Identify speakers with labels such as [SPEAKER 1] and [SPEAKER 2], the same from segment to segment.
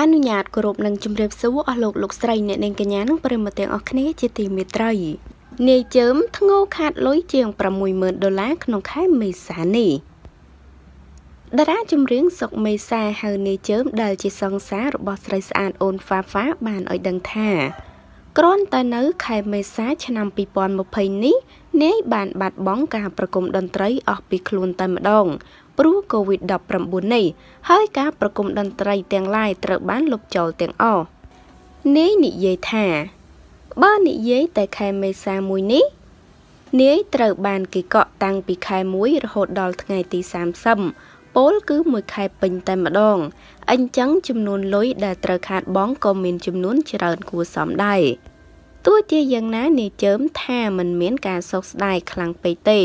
[SPEAKER 1] អនុញ្ញាតគោរពនិងជម្រាបសួរអស់លោកលោកស្រីអ្នកនាងកញ្ញានិងប្រិមត្តទាំងអស់គ្នាជាទីមេត្រី នាយជើមធ្ងោខាតលុយជាង60000ដុល្លារក្នុងខែមេសានេះតារាចម្រៀងសុកមេសាហៅ នាយជើមដែលជាសង្សាររបស់ស្រីស្អាតអូនហ្វាហ្វាបានឲ្យដឹងថាគ្រាន់តែនៅខែមេសាឆ្នាំ2020នេះនាយបានបាត់បង់ការប្រគំតន្ត្រីអស់ពីខ្លួនតែម្ដងព្រោះ COVID-19 នេះហើយការប្រគំតន្ត្រីទាំងឡាយត្រូវបានលុបចោលទាំងអស់នាយនិយាយថាបើនិយាយតែខែមេសាមួយនេះនាយត្រូវបានគេកក់តាំងពីខែ1រហូតដល់ថ្ងៃទី30ពលគឺមួយខែពេញតែម្ដង អញ្ចឹងចំនួនលុយដែលត្រូវខាតបង់ក៏មានចំនួនច្រើនគួរសមដែរទោះជាយ៉ាងណានាយជើមថាมันមានការសោកស្ដាយខ្លាំងពេកទេ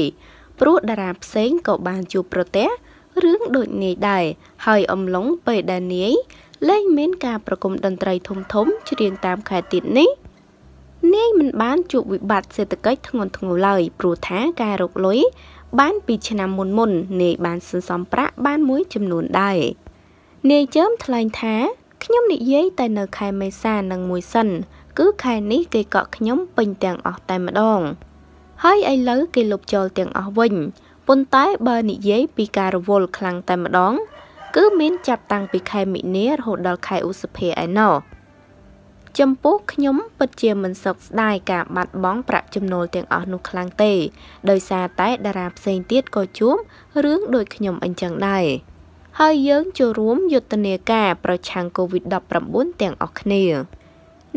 [SPEAKER 1] ព្រោះតារាផ្សេងក៏បានជួបប្រទះរឿងដូចនាយដែរហើយអំឡុងពេលដែលនាយលែងមាន ការប្រគំតន្ត្រីធំធំច្រៀងតាមខេត្តទៀតនេះនាយមិនបានជួបវិបត្តិសេដ្ឋកិច្ចធ្ងន់ធ្ងរឡើយព្រោះថាការរកលុយបានពីឆ្នាំមុនមុននាយបានសន្សំប្រាក់ បានមួយចំនួនដែរនាយជើមថ្លែងថាខ្ញុំនិយាយតែនៅខែមេសានឹងមួយសិន គឺខែនេះគេកក់ខ្ញុំពេញទាំងអស់តែម្ដង ហើយឥឡូវគេលុបចោលទាំងអស់វិញប៉ុន្តែបើ និយាយពីការរវល់ខ្លាំងតែម្ដង គឺមាន ចាប់តាំងពីខែមិនិលរហូតដល់ខែឧសភាឯណោះចំពោះខ្ញុំពិតជាមិនសោកស្ដាយការបាត់បង់ប្រាក់ចំណូលទាំងអស់នោះខ្លាំងទេដោយសារតែតារាផ្សេងទៀតក៏ជួបរឿងដូចខ្ញុំអញ្ចឹងដែរហើយយើងចូលរួមយុទ្ធនាការប្រឆាំង COVID-19 ទាំងអស់គ្នា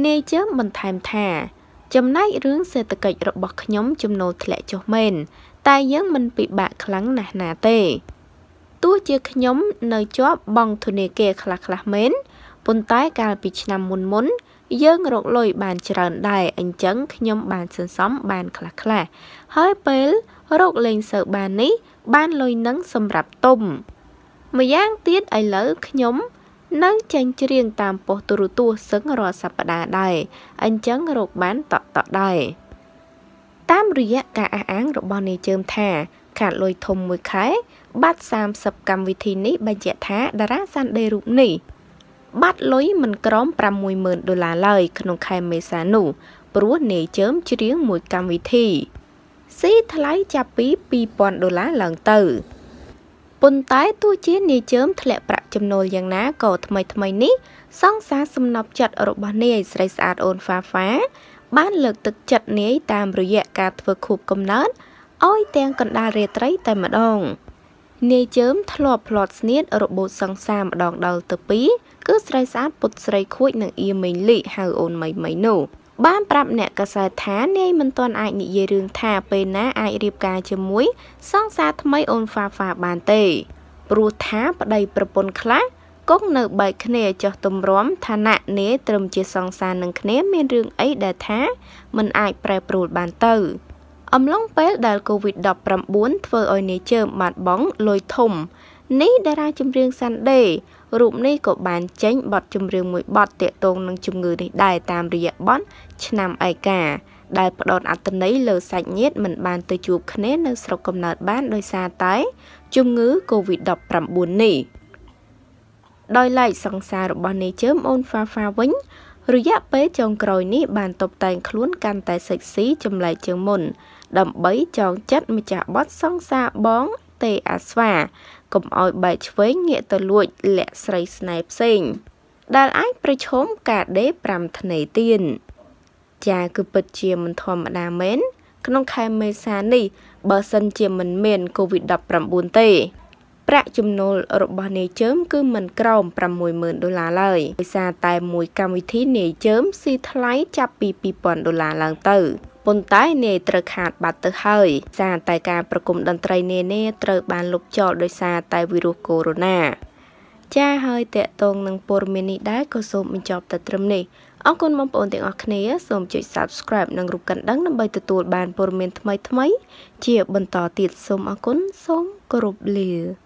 [SPEAKER 1] នាយចឹងបន្ថែមថា ចំណែករឿងសេដ្ឋកិច្ចរបស់ខ្ញុំចំណូលធ្លាក់ចុះមែនតែយើងមិនពិបាកខ្លាំងណាស់ណាទេទោះជាខ្ញុំ នៅជាប់បង់ធនាគារខ្លះៗមែនប៉ុន្តែកាលពីឆ្នាំមុនមុន យើងរកលុយបានច្រើនដែរអញ្ចឹងខ្ញុំបានសន្សំបានខ្លះខ្លះហើយពេលរកលេងសើបាននេះ បានលុយនឹងសម្រាប់ទុំម្យ៉ាងទៀតឥឡូវខ្ញុំនៅចេញច្រៀងតាមប៉ុស្តិ៍ទូរទស្សន៍សឹងរាល់សប្តាហ៍ដែរអញ្ចឹងរកបានតក់តក់ដែរតាមរយៈការអះអាងរបស់នាយជើមថា ខាតលុយធំមួយខែបាត់30កម្មវិធីនេះបញ្ជាក់ថាតារាសាន់ដេរូបនេះបាត់លុយមិនក្រោម60000ដុល្លារឡើយក្នុងខែមេសានោះព្រោះនាយជើមច្រៀងមួយកម្មវិធីស៊ីថ្លៃចាប់ពី2000ដុល្លារឡើងទៅប៉ុន្តែទោះជានាយជើមធ្លាក់ប្រាក់ចំណូលយ៉ាងណាក៏ថ្មីថ្មីនេះសង្សារសំណប់ចិត្តរបស់នាយស្រីស្អាតអូនហ្វាហ្វាបានលើកទឹកចិត្តនាយតាមរយៈការធ្វើខួបកំណើតឲ្យទាំងកណ្ដាលរាត្រីតែម្ដងនាយជើមធ្លាប់ផ្លត់ស្នៀតរបូតសង្សារម្ដងដល់ទៅពីរគឺស្រីស្អាតពុតស្រីខួចនិងអៀមេងលីហៅអូនមីមីនោះបានប្រាប់អ្នកកសែតថានាយមិនទាន់អាចនិយាយរឿងថាពេលណាអាចរៀបការជាមួយសង្សារថ្មីអូនហ្វាហ្វាបានទេ ព្រោះថាប្តីប្រពន្ធខ្លះគង់នៅបែកគ្នាចោះទម្រាំឋានៈនេះត្រឹមជាសង្សារនឹងគ្នាមានរឿងអីដែលថាមិនអាចប្រែប្រួលបានទៅអំឡុងពេលដែល COVID-19 ធ្វើឲ្យនាយជើមបាត់បង់លុយធំនេះតារាចម្រៀងសាន់ដេរូបនេះក៏បានចេញបទចម្រៀងមួយបទទាក់ទងនឹងជំងឺនេះដែរតាមរយៈបទឆ្នាំឯកាដែលផ្ដោតអត្ថន័យលើសាច់ញាតិមិនបានទៅជួបគ្នានៅស្រុកកំណើតបានដោយសារតែជំងឺ Covid-19 នេះដោយឡែកសង្សាររបស់នេជើមអូនហ្វាហ្វាវិញ រយៈពេលចុងក្រោយនេះបានតុបតែងខ្លួនកាន់តែ សិចស៊ីចម្លែកជាងមុន ដើម្បីចងចិត្តម្ចាស់បត់សង្សារបងទេអាស្វាកុំឲ្យបែកឆ្វេងងាកទៅលួចលាក់ស្រីស្នេហ៍ផ្សេងដែលអាចប្រឈមការដេ5ធ្នេទៀនចាគឺពិតជាមិនធម្មតាមែនក្នុងខែមេសានេះបើសិនជាមិនមាន COVID-19 ទេប្រាក់ចំណូលរបស់នាយជើមគឺមិនក្រោម60000ដុល្លារឡើយដោយសារតែមួយកម្មវិធីនាយជើមស៊ីថ្លៃចាប់ពី2000ដុល្លារឡើងទៅប៉ុន្តែនាយត្រូវខាតបាត់ទៅហើយសារតែការប្រគំតន្ត្រីនានាត្រូវបានលុបចោលដោយសារតែវីរុសកូវីដ -19 ចាហើយតកតងនឹងព័ត៌មាននេះដែរក៏សូមបញ្ចប់តែត្រឹមនេះអរគុណបងប្អូនទាំងអស់គ្នាសូមចុច Subscribe និងរូបកណ្ដឹងដើម្បីទទួលបានព័ត៌មានថ្មីៗជាបន្តទៀតសូមអរគុណសូមគោរពលា